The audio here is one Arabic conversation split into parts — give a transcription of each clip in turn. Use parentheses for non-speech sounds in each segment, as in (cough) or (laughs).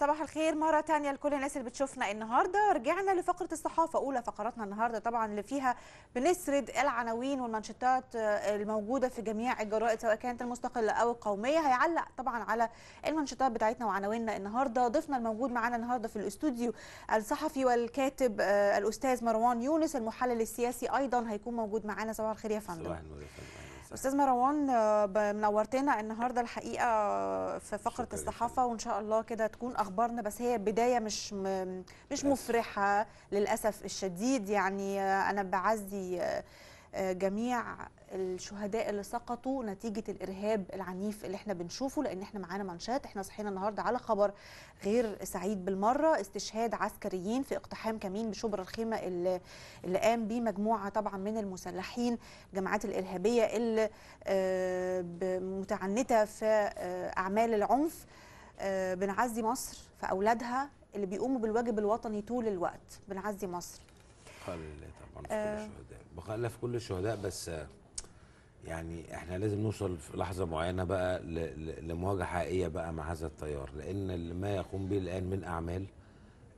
صباح الخير مرة تانية لكل الناس اللي بتشوفنا النهاردة رجعنا لفقرة الصحافة أولى فقراتنا النهاردة طبعا اللي فيها بنسرد العناوين والمنشطات آه، الموجودة في جميع الجرائد سواء كانت المستقلة أو القومية هيعلق طبعا على المنشطات بتاعتنا وعناويننا النهاردة ضيفنا الموجود معانا النهاردة في الاستوديو الصحفي والكاتب آه، الأستاذ مروان يونس المحلل السياسي أيضا هيكون موجود معانا صباح الخير يا فندم صباح النور يا فندم استاذ مروان منورتنا آه، النهارده الحقيقه آه، في فقره الصحافه وان شاء الله كده تكون اخبارنا بس هي بدايه مش مش مفرحه للاسف الشديد يعني آه، انا بعزي جميع الشهداء اللي سقطوا نتيجه الارهاب العنيف اللي احنا بنشوفه لان احنا معانا منشات احنا صحينا النهارده على خبر غير سعيد بالمره استشهاد عسكريين في اقتحام كمين بشبر الخيمه اللي, قام بيه مجموعه طبعا من المسلحين الجماعات الارهابيه اللي آه، متعنته في آه، اعمال العنف آه، بنعزي مصر في اولادها اللي بيقوموا بالواجب الوطني طول الوقت بنعزي مصر بقى لله طبعا في آه كل الشهداء بقى لله في كل الشهداء بس يعني احنا لازم نوصل في لحظه معينه بقى لمواجهه حقيقيه بقى مع هذا التيار لان ما يقوم به الان من اعمال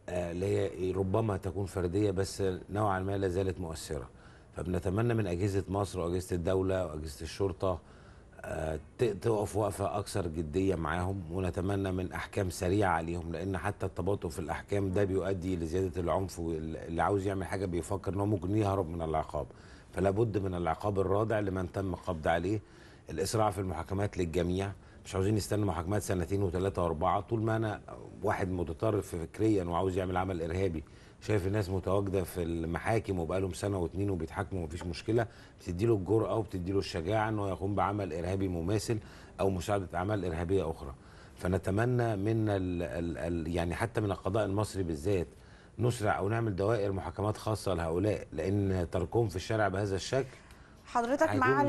اللي آه، هي ربما تكون فرديه بس نوعا ما لا زالت مؤثره فبنتمنى من اجهزه مصر واجهزه الدوله واجهزه الشرطه تقف وقفه اكثر جديه معاهم ونتمنى من احكام سريعه عليهم لان حتى التباطؤ في الاحكام ده بيؤدي لزياده العنف واللي عاوز يعمل حاجه بيفكر ان هو ممكن يهرب من العقاب فلا بد من العقاب الرادع لمن تم القبض عليه الاسراع في المحاكمات للجميع مش عاوزين نستنى محاكمات سنتين وثلاثه واربعه طول ما انا واحد متطرف فكريا وعاوز يعمل عمل ارهابي شايف الناس متواجده في المحاكم وبقالهم سنه واتنين وبيتحاكموا ومفيش مشكله بتدي له الجرأه وبتدي له الشجاعه انه يقوم بعمل ارهابي مماثل او مساعده اعمال ارهابيه اخرى فنتمنى من الـ الـ الـ يعني حتى من القضاء المصري بالذات نسرع او نعمل دوائر محاكمات خاصه لهؤلاء لان تركهم في الشارع بهذا الشكل حضرتك مع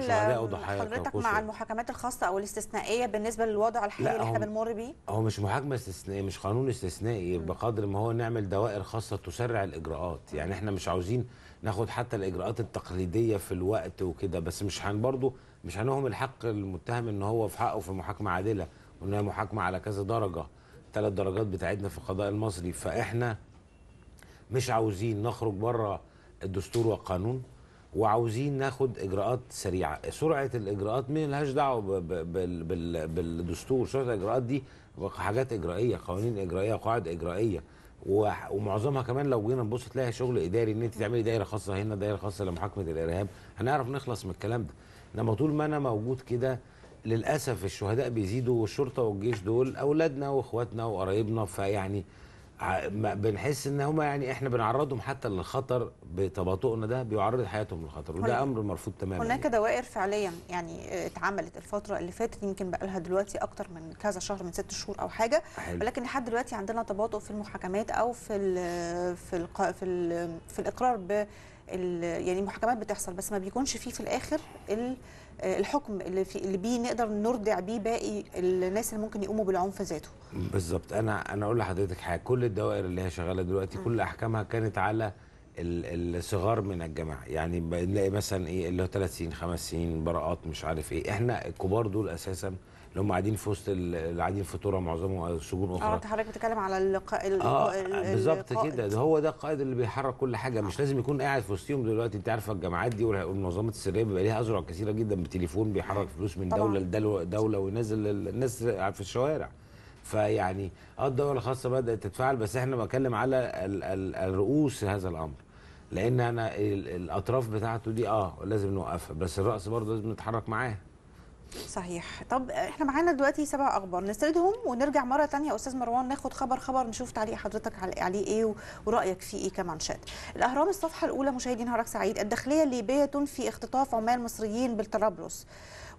حضرتك مع المحاكمات الخاصه او الاستثنائيه بالنسبه للوضع الحالي اللي احنا بنمر بيه هو مش محاكمه استثنائيه مش قانون استثنائي بقدر ما هو نعمل دوائر خاصه تسرع الاجراءات يعني احنا مش عاوزين ناخد حتى الاجراءات التقليديه في الوقت وكده بس مش هن برضه مش هنهم الحق المتهم ان هو في حقه في محاكمه عادله وان هي محاكمه على كذا درجه ثلاث درجات بتاعتنا في القضاء المصري فاحنا مش عاوزين نخرج بره الدستور والقانون وعاوزين ناخد اجراءات سريعه سرعه الاجراءات ملهاش دعوه بالدستور سرعه الاجراءات دي حاجات اجرائيه قوانين اجرائيه قواعد اجرائيه ومعظمها كمان لو جينا نبص تلاقي شغل اداري ان انت تعملي دايره خاصه هنا دايره خاصه لمحاكمه الارهاب هنعرف نخلص من الكلام ده انما طول ما انا موجود كده للاسف الشهداء بيزيدوا والشرطه والجيش دول اولادنا واخواتنا وقرايبنا فيعني في بنحس ان هم يعني احنا بنعرضهم حتى للخطر بتباطؤنا ده بيعرض حياتهم للخطر وده امر مرفوض تماما هناك يعني. دوائر فعليا يعني اتعملت الفتره اللي فاتت يمكن بقى لها دلوقتي اكتر من كذا شهر من ست شهور او حاجه حلو. ولكن لحد دلوقتي عندنا تباطؤ في المحاكمات او في الـ في الـ في, الـ في الاقرار ب يعني المحاكمات بتحصل بس ما بيكونش فيه في الاخر آه، الحكم اللي, في اللي بيه نقدر نردع بيه باقي الناس اللي ممكن يقوموا بالعنف ذاته بالظبط انا انا اقول لحضرتك حاجه كل الدوائر اللي هي شغاله دلوقتي م. كل احكامها كانت على الصغار من الجماعه يعني بنلاقي مثلا ايه اللي هو ثلاث سنين خمس سنين براءات مش عارف ايه احنا الكبار دول اساسا اللي هم قاعدين في وسط اللي قاعدين في ترى معظمهم سجون آه، اخرى اه حضرتك بتتكلم على اللقاء اه بالظبط كده ده هو ده القائد اللي بيحرك كل حاجه مش لازم يكون قاعد في وسطهم دلوقتي انت عارفه الجامعات دي والمنظمات السريه بيبقى ليها اذرع كثيره جدا بالتليفون بيحرك آه، فلوس من طبعا. دوله لدوله وينزل الناس في الشوارع فيعني اه الدوله الخاصه بدات تتفاعل بس احنا بتكلم على الرؤوس هذا الامر لان انا الاطراف بتاعته دي اه لازم نوقفها بس الراس برضه لازم نتحرك معاه صحيح طب احنا معانا دلوقتي سبع اخبار نسردهم ونرجع مره ثانيه استاذ مروان ناخد خبر خبر نشوف تعليق حضرتك عليه ايه ورايك فيه ايه كمنشد الاهرام الصفحه الاولى مشاهدين نهارك سعيد الداخليه الليبيه تنفي اختطاف عمال مصريين بالطرابلس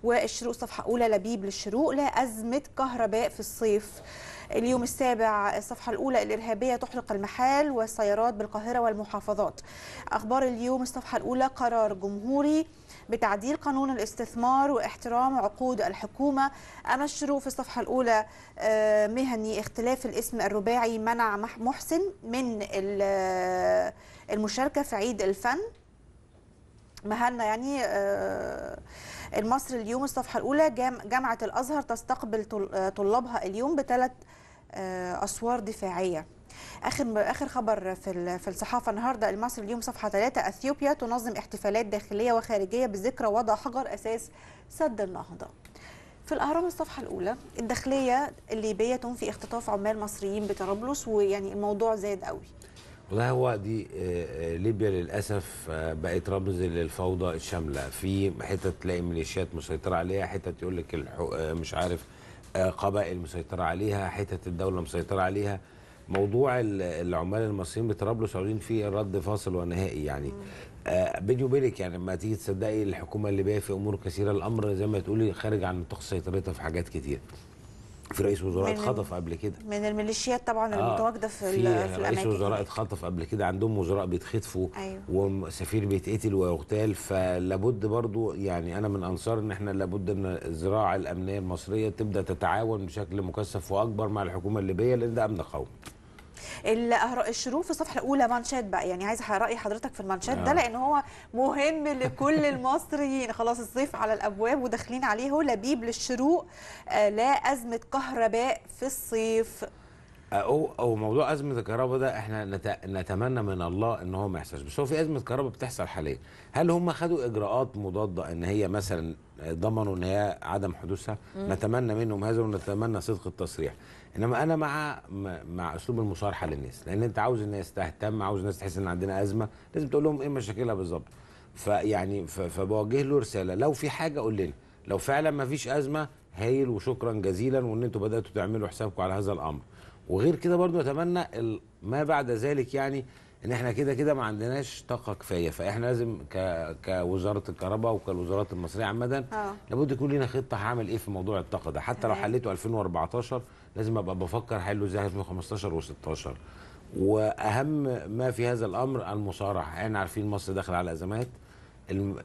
والشروق صفحه اولى لبيب للشروق لا ازمه كهرباء في الصيف اليوم السابع الصفحة الأولى الإرهابية تحرق المحال والسيارات بالقاهرة والمحافظات أخبار اليوم الصفحة الأولى قرار جمهوري بتعديل قانون الاستثمار واحترام عقود الحكومة أنشروا في الصفحة الأولى آه، مهني اختلاف الاسم الرباعي منع محسن من آه، المشاركة في عيد الفن مهلنا يعني آه، المصري اليوم الصفحة الأولى جامعة الأزهر تستقبل طلابها اليوم بثلاث أسوار دفاعية اخر اخر خبر في في الصحافه النهارده المصري اليوم صفحه 3 اثيوبيا تنظم احتفالات داخليه وخارجيه بذكرى وضع حجر اساس سد النهضه في الاهرام الصفحه الاولى الداخليه الليبيه تنفي اختطاف عمال مصريين بطرابلس ويعني الموضوع زاد قوي والله هو دي آه، آه، ليبيا للاسف آه، بقت رمز للفوضى الشامله في حته تلاقي ميليشيات مسيطره عليها حته يقول لك مش عارف قبائل مسيطره عليها حته الدوله مسيطره عليها موضوع العمال المصريين بطرابلس عاوزين فيه رد فاصل ونهائي يعني آه بيني وبينك يعني لما تيجي تصدقي الحكومه الليبيه في امور كثيره الامر زي ما تقولي خارج عن نطاق سيطرتها في حاجات كتير في رئيس وزراء اتخطف قبل كده من الميليشيات طبعا آه المتواجده في, في الاماكن رئيس وزراء اتخطف قبل كده عندهم وزراء بيتخطفوا أيوة. وسفير بيتقتل ويغتال فلابد برضو يعني انا من انصار ان احنا لابد ان الزراعه الامنيه المصريه تبدا تتعاون بشكل مكثف واكبر مع الحكومه الليبيه لان ده امن قومي الشروق في الصفحه الاولى مانشات بقى يعني عايزه راي حضرتك في المانشات ده آه. لان هو مهم لكل (laughs) المصريين خلاص الصيف على الابواب وداخلين عليه لبيب للشروق آه، لا ازمه كهرباء في الصيف او او موضوع ازمه الكهرباء ده احنا نتمنى من الله ان هو ما يحصلش بس هو في ازمه كهرباء بتحصل حاليا هل هم خدوا اجراءات مضاده ان هي مثلا ضمنوا ان هي عدم حدوثها نتمنى منهم هذا ونتمنى صدق التصريح انما انا مع مع اسلوب المصارحه للناس لان انت عاوز الناس تهتم عاوز الناس تحس ان عندنا ازمه لازم تقول لهم ايه مشاكلها بالظبط فيعني فبوجه له رساله لو في حاجه قول لنا لو فعلا ما فيش ازمه هايل وشكرا جزيلا وان انتوا بداتوا تعملوا حسابكم على هذا الامر وغير كده برضو اتمنى ما بعد ذلك يعني ان احنا كده كده ما عندناش طاقه كفايه فاحنا لازم ك... كوزاره الكهرباء وكالوزارات المصريه عامه آه. لابد يكون لنا خطه هعمل ايه في موضوع الطاقه ده حتى لو حليته 2014 لازم ابقى بفكر حله ازاي 2015 و16 واهم ما في هذا الامر المصارحه احنا يعني عارفين مصر داخل على ازمات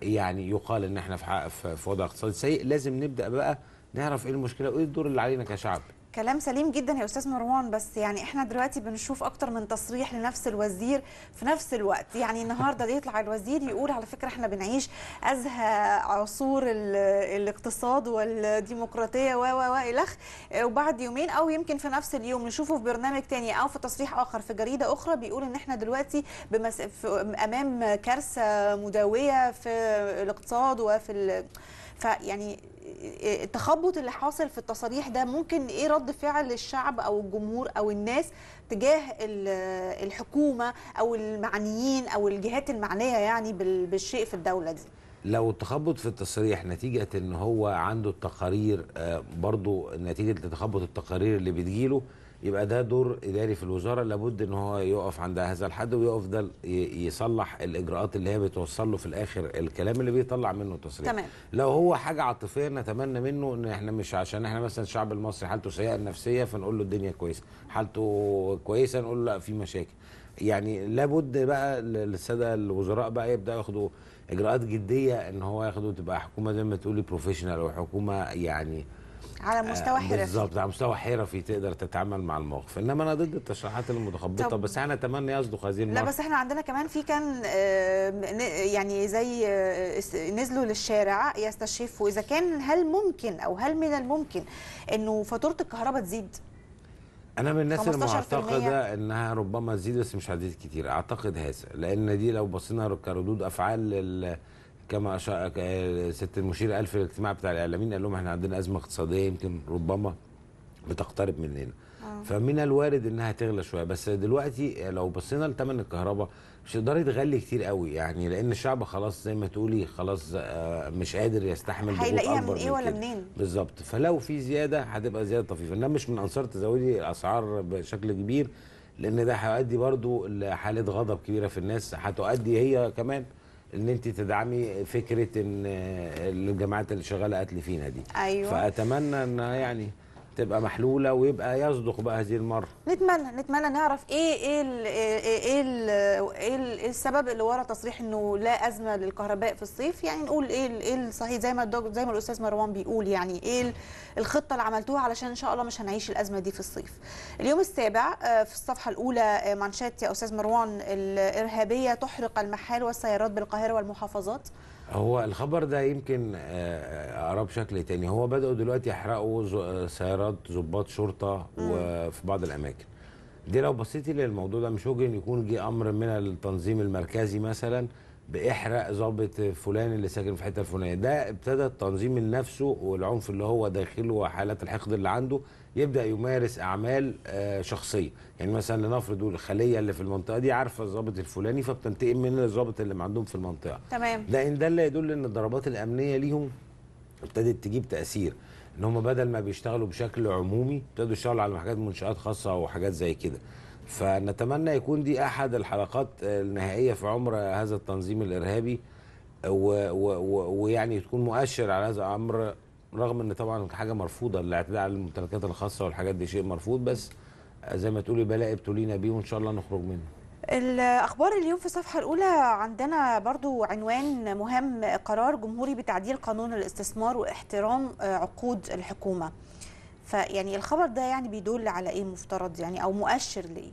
يعني يقال ان احنا في في وضع اقتصادي سيء لازم نبدا بقى نعرف ايه المشكله وايه الدور اللي علينا كشعب كلام سليم جدا يا استاذ مروان بس يعني احنا دلوقتي بنشوف اكتر من تصريح لنفس الوزير في نفس الوقت يعني النهارده يطلع الوزير يقول على فكره احنا بنعيش ازهى عصور الاقتصاد والديمقراطيه و و و الخ وبعد يومين او يمكن في نفس اليوم نشوفه في برنامج تاني او في تصريح اخر في جريده اخرى بيقول ان احنا دلوقتي بمس... امام كارثه مداويه في الاقتصاد وفي ال... فيعني التخبط اللي حاصل في التصاريح ده ممكن ايه رد فعل الشعب او الجمهور او الناس تجاه الحكومه او المعنيين او الجهات المعنيه يعني بالشيء في الدوله دي لو التخبط في التصريح نتيجة ان هو عنده التقارير آه، برضو نتيجة لتخبط التقارير اللي بتجيله يبقى ده دور اداري في الوزاره لابد ان هو يقف عند هذا الحد ويفضل يصلح الاجراءات اللي هي بتوصل له في الاخر الكلام اللي بيطلع منه تصريح تمام. لو هو حاجه عاطفيه نتمنى منه ان احنا مش عشان احنا مثلا الشعب المصري حالته سيئه النفسيه فنقول له الدنيا كويسه حالته كويسه نقول له لا في مشاكل يعني لابد بقى للساده الوزراء بقى يبداوا ياخدوا اجراءات جديه ان هو ياخدوا تبقى حكومه زي ما تقولي بروفيشنال وحكومه يعني على آه، مستوى حرفي بالظبط على مستوى حرفي تقدر تتعامل مع الموقف انما انا ضد التشريحات المتخبطه بس احنا اتمنى يصدق هذه المره لا بس احنا عندنا كمان في كان آه، يعني زي آه، نزلوا للشارع يستشفوا اذا كان هل ممكن او هل من الممكن انه فاتوره الكهرباء تزيد انا من الناس المعتقده انها ربما تزيد بس مش هتزيد كتير اعتقد هذا لان دي لو بصينا كردود افعال لل كما ست المشير قال في الاجتماع بتاع الاعلاميين قال لهم احنا عندنا ازمه اقتصاديه يمكن ربما بتقترب مننا آه. فمن الوارد انها تغلى شويه بس دلوقتي لو بصينا لثمن الكهرباء مش هتقدري تغلي كتير قوي يعني لان الشعب خلاص زي ما تقولي خلاص آه، مش قادر يستحمل ضغوط هيلاقيها من ايه ولا منين بالظبط فلو في زياده هتبقى زياده طفيفه انما مش من انصار تزودي الاسعار بشكل كبير لان ده هيؤدي برضو لحاله غضب كبيره في الناس هتؤدي هي كمان ان انت تدعمي فكره ان آه، الجماعات اللي شغاله قتل فينا دي ايوه فاتمنى ان يعني تبقى محلوله ويبقى يصدق بقى هذه المره نتمنى نتمنى نعرف ايه ايه ايه ايه, إيه, إيه السبب اللي ورا تصريح انه لا ازمه للكهرباء في الصيف يعني نقول ايه ايه الصحيح زي ما زي ما الاستاذ مروان بيقول يعني ايه الخطه اللي عملتوها علشان ان شاء الله مش هنعيش الازمه دي في الصيف اليوم السابع آه، في الصفحه الاولى آه، مانشيت يا استاذ مروان الارهابيه تحرق المحال والسيارات بالقاهره والمحافظات هو الخبر ده يمكن آه، آه، اقراه بشكل تاني هو بداوا دلوقتي يحرقوا آه، سيارات ضباط شرطه وفي بعض الاماكن دي لو بصيتي للموضوع ده مش وجه ان يكون جه امر من التنظيم المركزي مثلا باحرق ضابط فلان اللي ساكن في الحته الفلانيه ده ابتدى التنظيم من نفسه والعنف اللي هو داخله وحالات الحقد اللي عنده يبدا يمارس اعمال آه، شخصيه يعني مثلا لنفرض الخليه اللي في المنطقه دي عارفه الضابط الفلاني فبتنتقم من الضابط اللي عندهم في المنطقه تمام ده ان دل يدل ان الضربات الامنيه ليهم ابتدت تجيب تاثير ان هم بدل ما بيشتغلوا بشكل عمومي ابتدوا يشتغلوا على حاجات منشات خاصه وحاجات زي كده فنتمنى يكون دي احد الحلقات آه، النهائيه في عمر هذا التنظيم الارهابي ويعني تكون مؤشر على هذا الامر رغم ان طبعا حاجه مرفوضه الاعتداء على الممتلكات الخاصه والحاجات دي شيء مرفوض بس زي ما تقولي بلاء ابتلينا بيه وان شاء الله نخرج منه الاخبار اليوم في الصفحه الاولى عندنا برضو عنوان مهم قرار جمهوري بتعديل قانون الاستثمار واحترام آه، عقود الحكومه فيعني الخبر ده يعني بيدل على ايه مفترض يعني او مؤشر لايه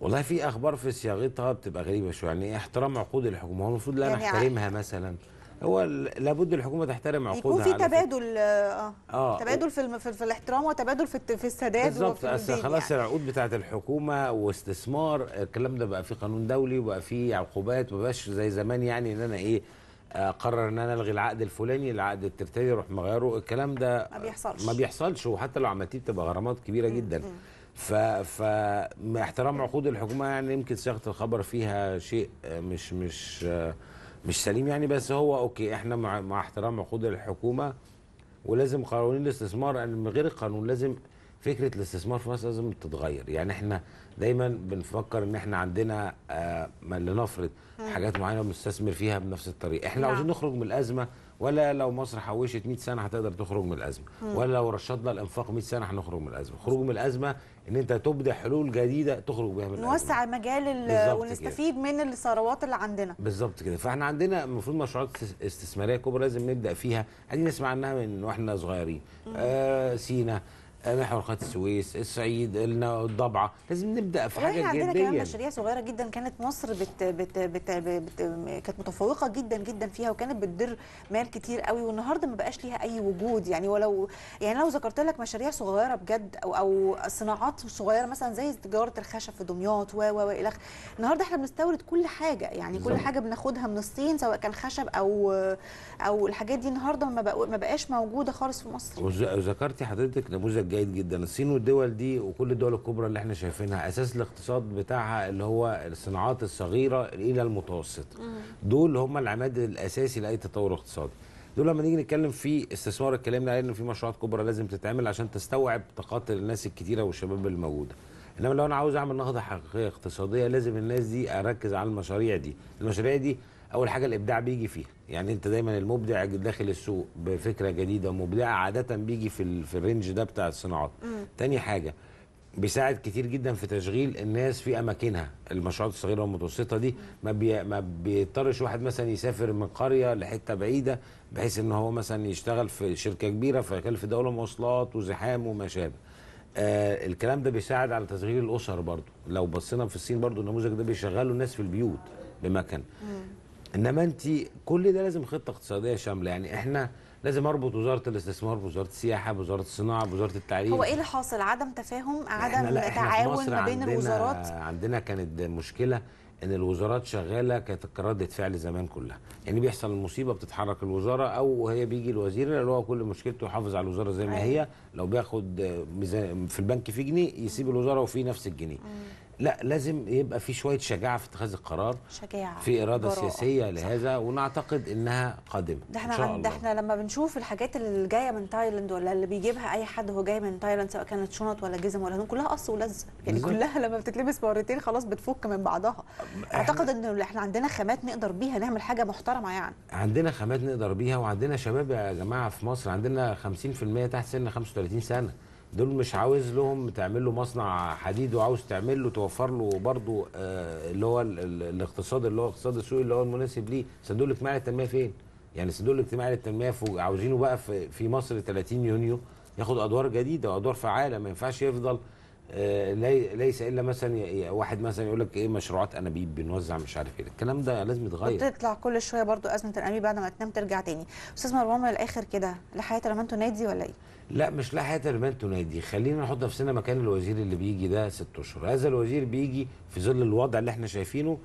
والله في اخبار في صياغتها بتبقى غريبه شويه يعني إيه احترام عقود الحكومه هو المفروض لا يعني احترمها مثلا هو لابد الحكومه تحترم عقودها يكون في تبادل آه،, اه, آه تبادل في, في, في الاحترام وتبادل في في السداد بالظبط اصل خلاص يعني. العقود بتاعه الحكومه واستثمار الكلام ده بقى في قانون دولي وبقى في عقوبات ما بقاش زي زمان يعني ان انا ايه قرر ان انا الغي العقد الفلاني العقد الترتيبي اروح مغيره الكلام ده ما بيحصلش ما بيحصلش وحتى لو عملتيه بتبقى غرامات كبيره جدا ف ف احترام عقود الحكومه يعني يمكن صياغه الخبر فيها شيء آه، مش مش آه، مش سليم يعني بس هو اوكي احنا مع, مع احترام عقود الحكومه ولازم قوانين الاستثمار من غير القانون لازم فكره الاستثمار في مصر لازم تتغير يعني احنا دايما بنفكر ان احنا عندنا آه لنفرض حاجات معينه بنستثمر فيها بنفس الطريقه احنا نعم. عاوزين نخرج من الازمه ولا لو مصر حوشت 100 سنه هتقدر تخرج من الازمه مم. ولا لو رشدنا الانفاق 100 سنه هنخرج من الازمه خروج من الازمه ان انت تبدع حلول جديده تخرج بها من نوسع الأزمة. مجال ونستفيد كده. من الثروات اللي عندنا بالظبط كده فاحنا عندنا المفروض مشروعات استثماريه كبرى لازم نبدا فيها عايزين نسمع عنها من واحنا صغيرين آه سينا محور قناه السويس، الصعيد، الضبعه، لازم نبدا في حاجه جديده عندنا كمان مشاريع صغيره جدا كانت مصر بت بت بت بت كانت متفوقه جدا جدا فيها وكانت بتدر مال كتير قوي والنهارده ما بقاش ليها اي وجود يعني ولو يعني لو ذكرت لك مشاريع صغيره بجد او او صناعات صغيره مثلا زي تجاره الخشب في دمياط و و الى اخره، النهارده احنا بنستورد كل حاجه يعني كل حاجه بناخدها من الصين سواء كان خشب او او الحاجات دي النهارده ما بقاش موجوده خالص في مصر. وذكرتي حضرتك نموذج جيد جدا الصين والدول دي وكل الدول الكبرى اللي احنا شايفينها اساس الاقتصاد بتاعها اللي هو الصناعات الصغيره الى المتوسطه دول هم العماد الاساسي لاي تطور اقتصادي دول لما نيجي نتكلم في استثمار الكلام ده ان في مشروعات كبرى لازم تتعمل عشان تستوعب طاقات الناس الكتيره والشباب الموجوده انما لو انا عاوز اعمل نهضه حقيقيه اقتصاديه لازم الناس دي اركز على المشاريع دي المشاريع دي اول حاجه الابداع بيجي فيها يعني انت دايما المبدع داخل السوق بفكره جديده ومبدعه عاده بيجي في في الرينج ده بتاع الصناعات مم. تاني حاجه بيساعد كتير جدا في تشغيل الناس في اماكنها المشروعات الصغيره والمتوسطه دي ما بي... ما بيضطرش واحد مثلا يسافر من قريه لحته بعيده بحيث ان هو مثلا يشتغل في شركه كبيره فيكلف دوله مواصلات وزحام وما شابه آه الكلام ده بيساعد على تشغيل الاسر برضو لو بصينا في الصين برضو النموذج ده بيشغلوا الناس في البيوت بمكان انما انت كل ده لازم خطه اقتصاديه شامله يعني احنا لازم اربط وزاره الاستثمار بوزاره السياحه بوزاره الصناعه بوزاره التعليم هو ايه اللي حاصل عدم تفاهم عدم لا تعاون ما بين الوزارات عندنا كانت مشكله ان الوزارات شغاله كانت رده فعل زمان كلها يعني بيحصل المصيبه بتتحرك الوزاره او هي بيجي الوزير اللي هو كل مشكلته يحافظ على الوزاره زي ما أيوة. هي لو بياخد في البنك في جنيه يسيب الوزاره وفيه نفس الجنيه لا لازم يبقى في شويه شجاعه في اتخاذ القرار شجاعه في اراده سياسيه لهذا صح. ونعتقد انها قادمه ده احنا إن ده احنا لما بنشوف الحاجات اللي جايه من تايلاند ولا اللي بيجيبها اي حد هو جاي من تايلاند سواء كانت شنط ولا جزم ولا هدوم كلها قص ولزق يعني بالزبط. كلها لما بتتلبس مرتين خلاص بتفك من بعضها اعتقد ان احنا عندنا خامات نقدر بيها نعمل حاجه محترمه يعني عندنا خامات نقدر بيها وعندنا شباب يا جماعه في مصر عندنا 50% تحت سن 35 سنه دول مش عاوز لهم تعمل له مصنع حديد وعاوز تعمل له توفر له برضه آه، اللي هو الاقتصاد اللي هو اقتصاد السوق اللي هو المناسب ليه الصندوق الاجتماعي للتنميه فين؟ يعني الصندوق الاجتماعي للتنميه عاوزينه بقى في, في مصر 30 يونيو ياخد ادوار جديده وادوار فعاله ما ينفعش يفضل آه، ليس الا مثلا واحد مثلا يقول لك ايه مشروعات انابيب بنوزع مش عارف ايه الكلام ده لازم يتغير بتطلع كل شويه برضو ازمه الانابيب بعد ما تنام ترجع تاني استاذ مروان من الاخر كده لا حياه لمن نادي ولا ايه لا مش لا حياه لمن نادي خلينا نحط نفسنا مكان الوزير اللي بيجي ده ست اشهر هذا الوزير بيجي في ظل الوضع اللي احنا شايفينه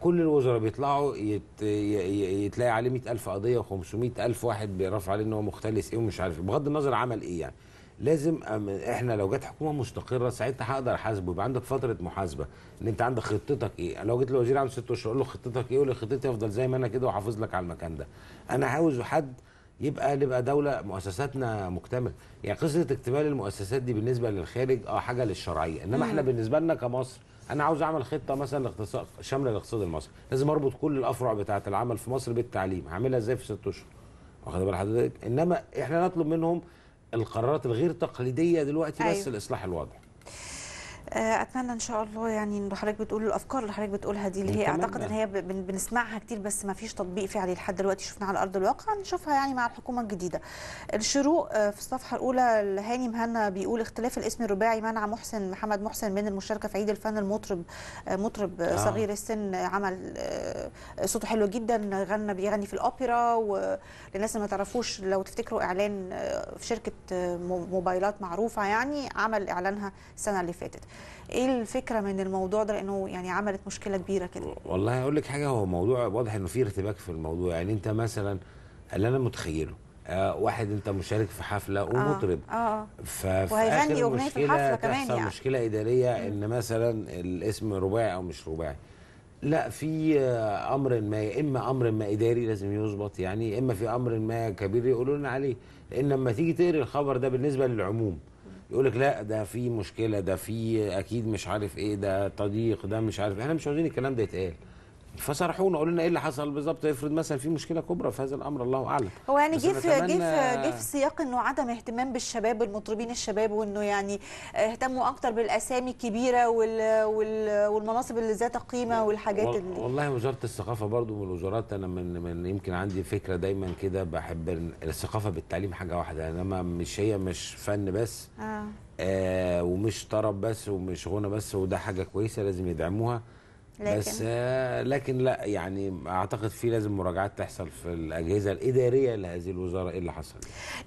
كل الوزراء بيطلعوا يت... يتلاقي عليه 100000 قضيه و500000 واحد بيرفع عليه ان هو مختلس ايه ومش عارف إيه. بغض النظر عمل ايه يعني لازم احنا لو جت حكومه مستقره ساعتها هقدر احاسبه يبقى عندك فتره محاسبه ان انت عندك خطتك ايه لو جيت لوزير عنده ست اشهر اقول له خطتك ايه يقول خطتي افضل زي ما انا كده واحافظ لك على المكان ده انا عاوز حد يبقى نبقى دوله مؤسساتنا مكتمله يعني قصه اكتمال المؤسسات دي بالنسبه للخارج اه حاجه للشرعيه انما احنا بالنسبه لنا كمصر انا عاوز اعمل خطه مثلا لاقتصاد شامله الاقتصاد المصري لازم اربط كل الافرع بتاعه العمل في مصر بالتعليم هعملها ازاي في ست اشهر واخد بال حضرتك انما احنا نطلب منهم القرارات الغير تقليديه دلوقتي أيوه. بس لاصلاح الوضع آه، اتمنى ان شاء الله يعني ان حضرتك بتقول الافكار اللي حضرتك بتقولها دي اللي هي اعتقد ان هي بنسمعها كتير بس ما فيش تطبيق فعلي لحد دلوقتي شفناها على ارض الواقع نشوفها يعني مع الحكومه الجديده. الشروق آه، في الصفحه الاولى الهاني مهنا بيقول اختلاف الاسم الرباعي منع محسن محمد محسن من المشاركه في عيد الفن المطرب آه، مطرب آه. صغير السن عمل صوته حلو جدا غنى بيغني في الاوبرا وللناس اللي ما تعرفوش لو تفتكروا اعلان في شركه موبايلات معروفه يعني عمل اعلانها السنه اللي فاتت. ايه الفكره من الموضوع ده لانه يعني عملت مشكله كبيره كده والله هقول لك حاجه هو موضوع واضح انه في ارتباك في الموضوع يعني انت مثلا اللي انا متخيله آه واحد انت مشارك في حفله آه، ومطرب اه, آه. وهيغني اغنيه في الحفله كمان يعني مشكله اداريه ان مثلا الاسم رباعي او مش رباعي لا في آه، امر ما يا اما امر ما اداري لازم يظبط يعني يا اما في امر ما كبير يقولوا لنا عليه لان لما تيجي تقري الخبر ده بالنسبه للعموم يقول لك لا ده في مشكله ده في اكيد مش عارف ايه ده تضييق ده مش عارف إيه. احنا مش عاوزين الكلام ده يتقال فصرحونا قلنا لنا ايه اللي حصل بالظبط افرض مثلا في مشكله كبرى في هذا الامر الله اعلم هو يعني جه في جه جه في سياق انه عدم اهتمام بالشباب المطربين الشباب وانه يعني اهتموا اكتر بالاسامي الكبيره وال وال والمناصب اللي ذات قيمه والحاجات وال اللي والله وزاره الثقافه برضو الوزارات انا من, من يمكن عندي فكره دايما كده بحب الثقافه بالتعليم حاجه واحده انما مش هي مش فن بس آه. آه ومش طرب بس ومش غنى بس وده حاجه كويسه لازم يدعموها لكن بس آه، لكن لا يعني اعتقد في لازم مراجعات تحصل في الاجهزه الاداريه لهذه الوزاره ايه اللي حصل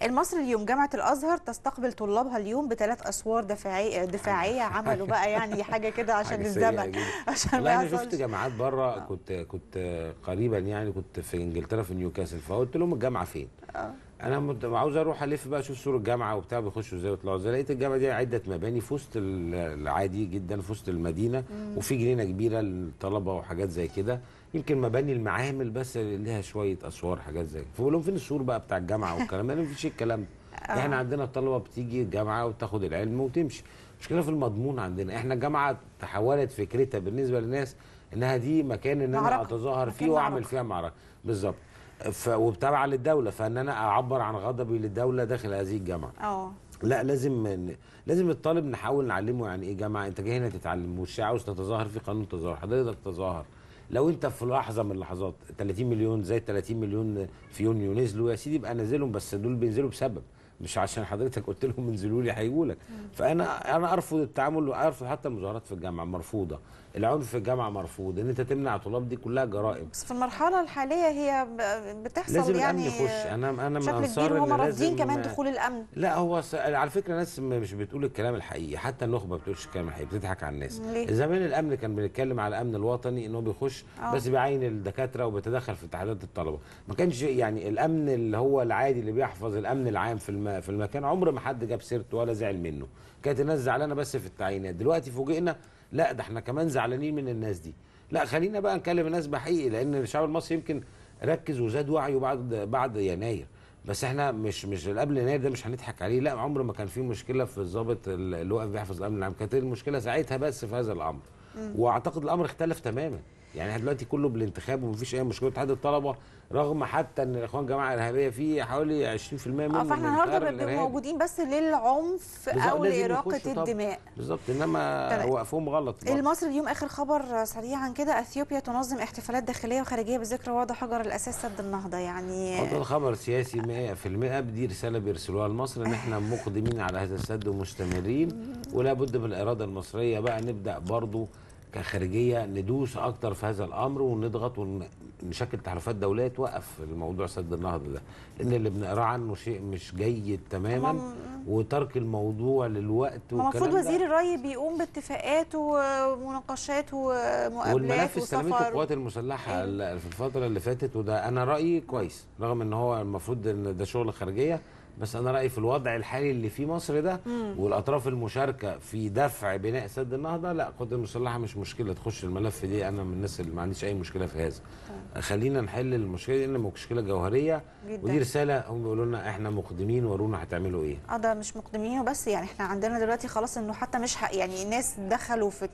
المصري اليوم جامعه الازهر تستقبل طلابها اليوم بثلاث اسوار آه، دفاعيه دفاعيه عملوا بقى يعني حاجه كده (laughs) عشان الزمن (laughs) عشان لا انا شفت جامعات بره آه. كنت كنت قريبا يعني كنت في انجلترا في نيوكاسل فقلت لهم الجامعه فين؟ اه انا عاوز اروح الف بقى اشوف سور الجامعه وبتاع بيخشوا ازاي ويطلعوا ازاي لقيت الجامعه دي عده مباني في وسط العادي جدا في وسط المدينه وفي جنينه كبيره للطلبه وحاجات زي كده يمكن مباني المعامل بس ليها شويه اسوار حاجات زي كده فبقول لهم فين السور بقى بتاع الجامعه والكلام ده ما فيش الكلام ده آه. احنا عندنا الطلبه بتيجي الجامعه وتاخد العلم وتمشي مشكله في المضمون عندنا احنا الجامعه تحولت فكرتها بالنسبه للناس انها دي مكان ان انا اتظاهر فيه واعمل فيها معركه بالظبط ف... وتابعه للدوله فان انا اعبر عن غضبي للدوله داخل هذه الجامعه اه لا لازم لازم الطالب نحاول نعلمه يعني ايه جامعه انت جاي هنا تتعلم مش عاوز تتظاهر في قانون التظاهر حضرتك تتظاهر لو انت في لحظه من اللحظات 30 مليون زي 30 مليون في يونيو نزلوا يا سيدي يبقى نزلهم بس دول بينزلوا بسبب مش عشان حضرتك قلت لهم انزلوا لي هيجوا لك فانا انا ارفض التعامل وارفض حتى المظاهرات في الجامعه مرفوضه العنف في الجامعه مرفوض ان انت تمنع طلاب دي كلها جرائم بس في المرحله الحاليه هي بتحصل لازم يعني لازم الامن يخش انا انا من انصار هم لازم كمان دخول الامن لا هو س... على فكره ناس مش بتقول الكلام الحقيقي حتى النخبه ما بتقولش الكلام الحقيقي بتضحك على الناس زمان الامن كان بنتكلم على الامن الوطني ان هو بيخش أوه. بس بيعين الدكاتره وبيتدخل في اتحادات الطلبه ما كانش يعني الامن اللي هو العادي اللي بيحفظ الامن العام في الم... في المكان عمر ما حد جاب سيرته ولا زعل منه كانت الناس زعلانه بس في التعيينات دلوقتي فوجئنا لا ده احنا كمان زعلانين من الناس دي لا خلينا بقى نكلم الناس بحقيقي لان الشعب المصري يمكن ركز وزاد وعيه بعد بعد يناير بس احنا مش مش قبل يناير ده مش هنضحك عليه لا عمر ما كان في مشكله في الضابط اللي واقف بيحفظ الامن العام كانت المشكله ساعتها بس في هذا الامر واعتقد الامر اختلف تماما يعني احنا دلوقتي كله بالانتخاب ومفيش اي مشكله اتحاد الطلبه رغم حتى ان الاخوان الجماعه الارهابيه فيه حوالي 20% منهم اه فاحنا النهارده موجودين بس للعنف او لاراقه الدماء بالظبط انما وقفهم غلط برضه. المصري اليوم اخر خبر سريعا كده اثيوبيا تنظم احتفالات داخليه وخارجيه بذكرى وضع حجر الاساس سد النهضه يعني هذا خبر سياسي 100% دي رساله بيرسلوها لمصر ان احنا مقدمين على هذا السد ومستمرين (laughs) ولا بد من الاراده المصريه بقى نبدا برضه كخارجيه ندوس اكتر في هذا الامر ونضغط ونشكل تحالفات دوليه توقف الموضوع سد النهضه ده لان اللي بنقراه عنه شيء مش جيد تماما وترك الموضوع للوقت المفروض وزير الري بيقوم باتفاقات ومناقشات ومقابلات والملف استلمته القوات المسلحه إيه؟ في الفتره اللي فاتت وده انا رايي كويس رغم ان هو المفروض ان ده شغل خارجيه بس انا رايي في الوضع الحالي اللي فيه مصر ده والاطراف المشاركه في دفع بناء سد النهضه لا قدر المسلحه مش مشكله تخش الملف دي انا من الناس اللي ما عنديش اي مشكله في هذا طيب. خلينا نحل المشكله دي لان مشكله جوهريه جدا. ودي رساله هم بيقولوا لنا احنا مقدمين ورونا هتعملوا ايه اه ده مش مقدمين وبس يعني احنا عندنا دلوقتي خلاص انه حتى مش حق يعني الناس دخلوا في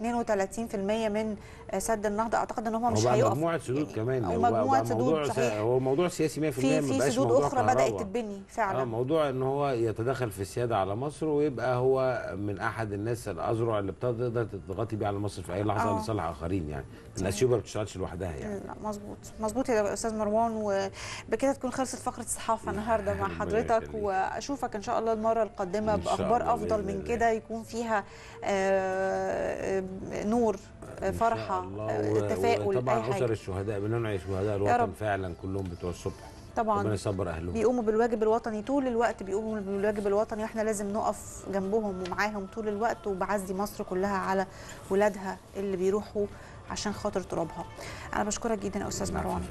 32% من آه، سد النهضه اعتقد ان هم مش هيقفوا مجموعه سدود يعني كمان هو مجموعه سدود موضوع هو موضوع سياسي 100% في في سدود اخرى بدات تتبني فعلا آه موضوع ان هو يتدخل في السياده على مصر ويبقى هو من احد الناس الاذرع اللي بتقدر تضغطي بيه على مصر في اي لحظه أوه. لصالح اخرين يعني الاثيوبيا ما بتشتغلش لوحدها يعني لا مظبوط مظبوط يا استاذ مروان وبكده تكون خلصت فقره الصحافه النهارده مع حضرتك واشوفك ان شاء الله المره القادمه باخبار افضل من كده يكون فيها آه، آه، نور آه، فرحه تفاؤل طبعا اسر الشهداء بننعي شهداء الوطن فعلا كلهم بتوع الصبح طبعا ربنا يصبر اهلهم بيقوموا بالواجب الوطني طول الوقت بيقوموا بالواجب الوطني واحنا لازم نقف جنبهم ومعاهم طول الوقت وبعزي مصر كلها على ولادها اللي بيروحوا عشان خاطر ترابها انا بشكرك جدا استاذ مروان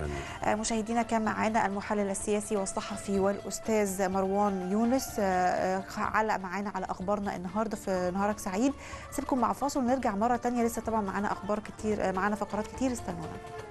آه، مشاهدينا كان معانا المحلل السياسي والصحفي والاستاذ مروان يونس آه، آه، علق معانا على اخبارنا النهارده في نهارك سعيد سيبكم مع فاصل نرجع مره ثانيه لسه طبعا معانا اخبار كتير معانا فقرات كتير استنونا